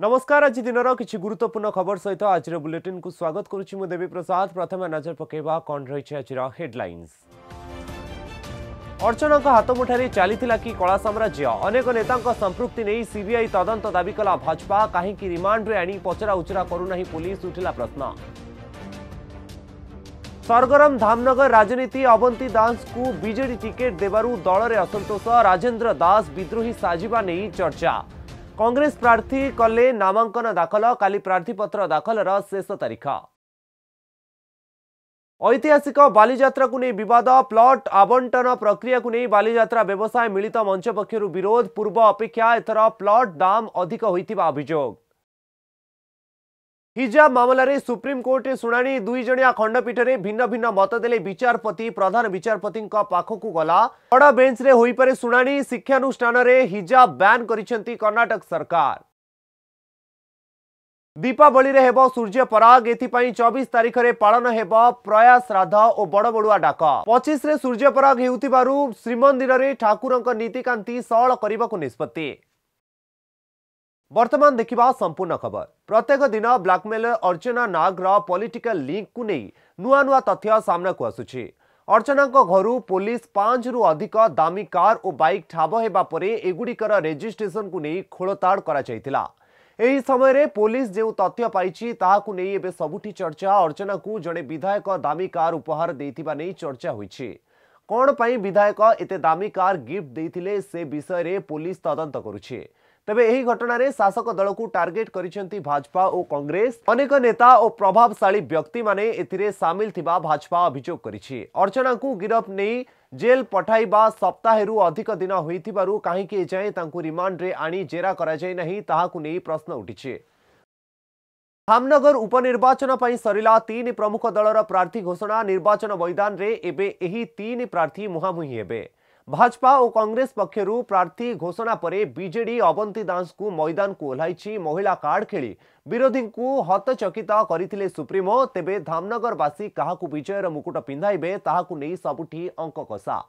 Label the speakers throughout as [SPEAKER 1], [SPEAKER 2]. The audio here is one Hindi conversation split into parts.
[SPEAKER 1] नमस्कार आज दिन किसी गुरुत्वपूर्ण खबर सहित आज बुलेटिन को स्वागत करुच्ची देवी प्रसाद प्रथम नजर पकेवा कौन रही है आज हेडलाइंस अर्चना हातमुठार चली कि कला साम्राज्य अनेक नेता संपृक्ति नहीं सीबीआई तदंत दाबी कला भाजपा कहीं रिमांड्रे आनी पचराउचरा करूना पुलिस उठला प्रश्न सरगरम धामनगर राजनीति अवंती दास को विजेडी टिकेट देवु दल में असंतोष राजेन्द्र दास विद्रोही साजा नहीं चर्चा कङ्ग्रेस प्रार्थी कले नाम दाखल कालि प्रर्थीपत्र दाखलर शेष तारिख ऐतिहासिक बालित्राको नै बिद प्लट आवण्टन प्रक्रियाको नै बा्रा व्यवसाय मित मञ्च पक्षहरू विरोध पूर्व अपेक्षा एथर प्लट दाम अधिक अभियोग हिजाब मामलें सुप्रीमकोर्ट शुणी दुई खंडपीठ से भिन्न भिन्न मत दे विचारपति प्रधान विचारपति पाखक गला बड़ बेच में होईपर शुणी शिक्षानुष्ठान हिजाब ब्यान कर सरकार दीपावली हेब सूर्यपराग ए चौबीस तारीख में पालन हेब प्रया श्राद्ध और बड़बड़ुआ डाक पचिश सूर्यपराग श्रीमंदिर ठाकुर नीतिकांति सहल करने को निष्पत्ति ବର୍ତ୍ତମାନ ଦେଖିବା ସମ୍ପୂର୍ଣ୍ଣ ଖବର ପ୍ରତ୍ୟେକ ଦିନ ବ୍ଲାକମେଲର ଅର୍ଚ୍ଚନା ନାଗର ପଲିଟିକାଲ ଲିଙ୍କକୁ ନେଇ ନୂଆ ନୂଆ ତଥ୍ୟ ସାମ୍ନାକୁ ଆସୁଛି ଅର୍ଚ୍ଚନାଙ୍କ ଘରୁ ପୋଲିସ ପାଞ୍ଚରୁ ଅଧିକ ଦାମୀ କାର୍ ଓ ବାଇକ୍ ଠାବ ହେବା ପରେ ଏଗୁଡ଼ିକର ରେଜିଷ୍ଟ୍ରେସନକୁ ନେଇ ଖୋଳତାଡ଼ କରାଯାଇଥିଲା ଏହି ସମୟରେ ପୋଲିସ ଯେଉଁ ତଥ୍ୟ ପାଇଛି ତାହାକୁ ନେଇ ଏବେ ସବୁଠି ଚର୍ଚ୍ଚା ଅର୍ଚ୍ଚନାକୁ ଜଣେ ବିଧାୟକ ଦାମୀ କାର୍ ଉପହାର ଦେଇଥିବା ନେଇ ଚର୍ଚ୍ଚା ହୋଇଛି କ'ଣ ପାଇଁ ବିଧାୟକ ଏତେ ଦାମୀ କାର୍ ଗିଫ୍ଟ ଦେଇଥିଲେ ସେ ବିଷୟରେ ପୋଲିସ ତଦନ୍ତ କରୁଛି ତେବେ ଏହି ଘଟଣାରେ ଶାସକ ଦଳକୁ ଟାର୍ଗେଟ୍ କରିଛନ୍ତି ଭାଜପା ଓ କଂଗ୍ରେସ ଅନେକ ନେତା ଓ ପ୍ରଭାବଶାଳୀ ବ୍ୟକ୍ତିମାନେ ଏଥିରେ ସାମିଲ ଥିବା ଭାଜପା ଅଭିଯୋଗ କରିଛି ଅର୍ଚ୍ଚନାଙ୍କୁ ଗିରଫ ନେଇ ଜେଲ୍ ପଠାଇବା ସପ୍ତାହେରୁ ଅଧିକ ଦିନ ହୋଇଥିବାରୁ କାହିଁକି ଏଯାଏଁ ତାଙ୍କୁ ରିମାଣ୍ଡରେ ଆଣି ଜେରା କରାଯାଇ ନାହିଁ ତାହାକୁ ନେଇ ପ୍ରଶ୍ନ ଉଠିଛି ହାମନଗର ଉପନିର୍ବାଚନ ପାଇଁ ସରିଲା ତିନି ପ୍ରମୁଖ ଦଳର ପ୍ରାର୍ଥୀ ଘୋଷଣା ନିର୍ବାଚନ ମଇଦାନରେ ଏବେ ଏହି ତିନି ପ୍ରାର୍ଥୀ ମୁହାଁମୁହିଁ ହେବେ भाजपा और कांग्रेस पक्ष प्रार्थी घोषणा पर विजेडी अवंती दास को मैदान को ओह्ल महिला कार्ड खेली विरोधी को हतचकित करते सुप्रिमो तेज धामनगरवासी क्या विजयर मुकुट पिंधाइबे ताकू नहीं सबुठी अंक कषा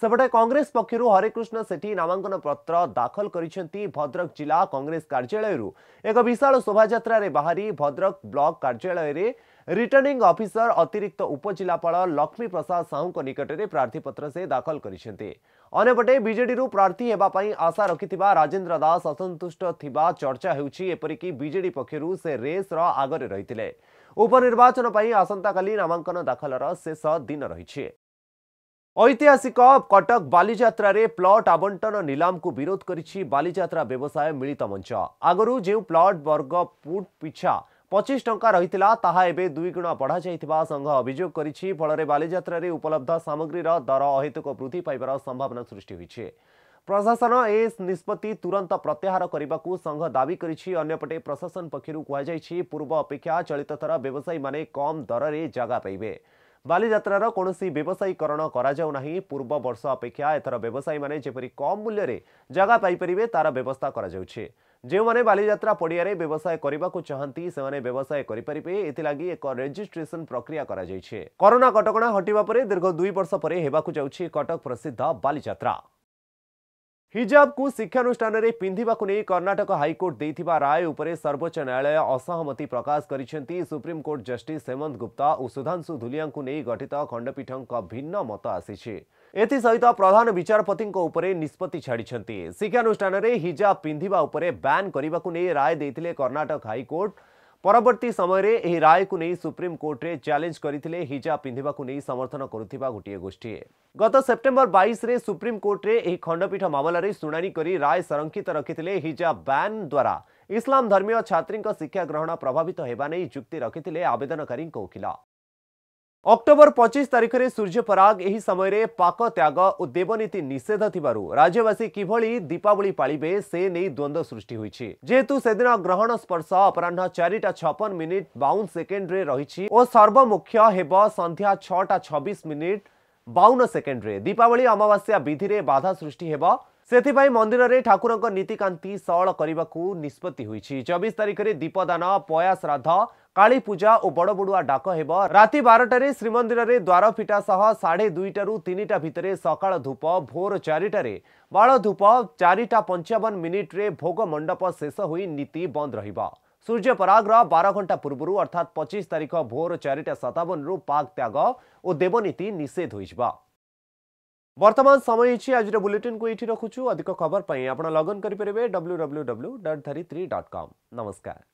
[SPEAKER 1] ସେପଟେ କଂଗ୍ରେସ ପକ୍ଷରୁ ହରେକୃଷ୍ଣ ସେଠୀ ନାମାଙ୍କନ ପତ୍ର ଦାଖଲ କରିଛନ୍ତି ଭଦ୍ରକ ଜିଲ୍ଲା କଂଗ୍ରେସ କାର୍ଯ୍ୟାଳୟରୁ ଏକ ବିଶାଳ ଶୋଭାଯାତ୍ରାରେ ବାହାରି ଭଦ୍ରକ ବ୍ଲକ କାର୍ଯ୍ୟାଳୟରେ রিটর্নিং অফিসর অতিরিক্ত উপজেলাপাল লক্ষ্মী প্রসাদ সাহুঙ্ নিকটরে প্রার্থীপত্র সে দাখল করেছেন অন্যপটে বিজেডি প্রার্থী হওয়া আশা রক্ষি রাজেন্দ্র দাস অসন্তুষ্ট থাকা চর্চা হচ্ছে এপরিকি বিজেডি পক্ষর সে রেস্র আগরে রয়েছে উপনির্বাচন আসন্তকালি নামাঙ্কন দাখলর শেষ দিন রয়েছে ଐତିହାସିକ କଟକ ବାଲିଯାତ୍ରାରେ ପ୍ଲଟ୍ ଆବଣ୍ଟନ ନିଲାମକୁ ବିରୋଧ କରିଛି ବାଲିଯାତ୍ରା ବ୍ୟବସାୟ ମିଳିତ ମଞ୍ଚ ଆଗରୁ ଯେଉଁ ପ୍ଲଟ୍ ବର୍ଗ ଫୁଟ୍ ପିଛା 25 টঙ্কা রইতিলা তাহা এবে দুই গুণ বাড়া যাইতিবা సంఘ অভিযোগ কৰিছি ফলৰে 발ি যাত্রাৰে উপলব্ধ সামগ্ৰীৰ দৰ অহিতুক বৃদ্ধি পাইবাৰ সম্ভাৱনা সৃষ্টি হৈছে প্ৰশাসন এই নিষ্পত্তি তৰন্ত প্ৰত্যাهار কৰিবাকু সংঘ দাবী কৰিছি অন্য পটে প্ৰশাসন পক্ষৰক কোৱা হৈছে পূৰ্ব অপেক্ষা চলিততৰ ব্যৱসায়ী মানে কম দৰৰে जागा পাইবে ବାଲିଯାତ୍ରାର କୌଣସି ବ୍ୟବସାୟୀକରଣ କରାଯାଉ ନାହିଁ ପୂର୍ବ ବର୍ଷ ଅପେକ୍ଷା ଏଥର ବ୍ୟବସାୟୀମାନେ ଯେପରି କମ୍ ମୂଲ୍ୟରେ ଜାଗା ପାଇପାରିବେ ତାର ବ୍ୟବସ୍ଥା କରାଯାଉଛି ଯେଉଁମାନେ ବାଲିଯାତ୍ରା ପଡ଼ିଆରେ ବ୍ୟବସାୟ କରିବାକୁ ଚାହାନ୍ତି ସେମାନେ ବ୍ୟବସାୟ କରିପାରିବେ ଏଥିଲାଗି ଏକ ରେଜିଷ୍ଟ୍ରେସନ ପ୍ରକ୍ରିୟା କରାଯାଇଛି କରୋନା କଟକଣା ହଟିବା ପରେ ଦୀର୍ଘ ଦୁଇ ବର୍ଷ ପରେ ହେବାକୁ ଯାଉଛି କଟକ ପ୍ରସିଦ୍ଧ ବାଲିଯାତ୍ରା ହିଜାବକୁ ଶିକ୍ଷାନୁଷ୍ଠାନରେ ପିନ୍ଧିବାକୁ ନେଇ କର୍ଣ୍ଣାଟକ ହାଇକୋର୍ଟ ଦେଇଥିବା ରାୟ ଉପରେ ସର୍ବୋଚ୍ଚ ନ୍ୟାୟାଳୟ ଅସହମତି ପ୍ରକାଶ କରିଛନ୍ତି ସୁପ୍ରିମକୋର୍ଟ ଜଷ୍ଟିସ୍ ହେମନ୍ତ ଗୁପ୍ତା ଓ ସୁଧାଂଶୁ ଧୁଲିଆଙ୍କୁ ନେଇ ଗଠିତ ଖଣ୍ଡପୀଠଙ୍କ ଭିନ୍ନ ମତ ଆସିଛି ଏଥିସହିତ ପ୍ରଧାନ ବିଚାରପତିଙ୍କ ଉପରେ ନିଷ୍ପତ୍ତି ଛାଡ଼ିଛନ୍ତି ଶିକ୍ଷାନୁଷ୍ଠାନରେ ହିଜାବ ପିନ୍ଧିବା ଉପରେ ବ୍ୟାନ୍ କରିବାକୁ ନେଇ ରାୟ ଦେଇଥିଲେ କର୍ଣ୍ଣାଟକ ହାଇକୋର୍ଟ परवर्त समय राय को नहीं सुप्रीमकोर्टे चैलेंज करते हिजा पिंधा को नहीं समर्थन करुवा गोटे गोष्ठी गत सेप्टेम्बर बैश्रे सुप्रीमकोर्टे खंडपीठ मामलें शुणाणी कर राय संरक्षित रखी हिजाब बैन द्वारा इसलाम धर्मी छात्री शिक्षा ग्रहण प्रभावित होने जुक्ति रखिते आवेदनकारी वकिल অক্টোবর 25 তারিখৰে সূৰ্যপ্ৰাগ এই সময়ৰে পাক ত্যাগা অউ দেৱনীতি নিষেধতিবাৰু ৰাজ্যবাসী কিভলি দীপাবলি পাळीবে সে নেই দ্বন্দ্ব সৃষ্টি হৈছে হেতু সেইদিনা গ্রহণ স্পর্শ অপরাহ্ন 4টা 56 মিনিট 24 সেকেন্ডৰে ৰৈছি অ সর্বমুখ্য হেবা সন্ধিয়া 6টা 26 মিনিট 52 সেকেন্ডৰে দীপাবলি অমাবাসিয়া বিধিৰে বাধা সৃষ্টি হেবা ସେଥିପାଇଁ ମନ୍ଦିରରେ ଠାକୁରଙ୍କ ନୀତିକାନ୍ତି ସରଳ କରିବାକୁ ନିଷ୍ପତ୍ତି ହୋଇଛି ଚବିଶ ତାରିଖରେ ଦୀପଦାନ ପୟା ଶ୍ରାଦ୍ଧ କାଳୀପୂଜା ଓ ବଡ଼ବଡ଼ୁଆ ଡାକ ହେବ ରାତି ବାରଟାରେ ଶ୍ରୀମନ୍ଦିରରେ ଦ୍ୱାର ଫିଟା ସହ ସାଢ଼େ ଦୁଇଟାରୁ ତିନିଟା ଭିତରେ ସକାଳ ଧୂପ ଭୋର ଚାରିଟାରେ ବାଳ ଧୂପ ଚାରିଟା ପଞ୍ଚାବନ ମିନିଟ୍ରେ ଭୋଗ ମଣ୍ଡପ ଶେଷ ହୋଇ ନୀତି ବନ୍ଦ ରହିବ ସୂର୍ଯ୍ୟପରାଗର ବାର ଘଣ୍ଟା ପୂର୍ବରୁ ଅର୍ଥାତ୍ ପଚିଶ ତାରିଖ ଭୋର ଚାରିଟା ସତାବନରୁ ପାକ୍ ତ୍ୟାଗ ଓ ଦେବନୀତି ନିଷେଧ ହୋଇଯିବ ବର୍ତ୍ତମାନ ସମୟ ହେଇଛି ଆଜିର ବୁଲେଟିନ୍କୁ ଏଇଠି ରଖୁଛୁ ଅଧିକ ଖବର ପାଇଁ ଆପଣ ଲଗ୍ଅନ୍ କରିପାରିବେ W W W dot Dharitri dot com ନମସ୍କାର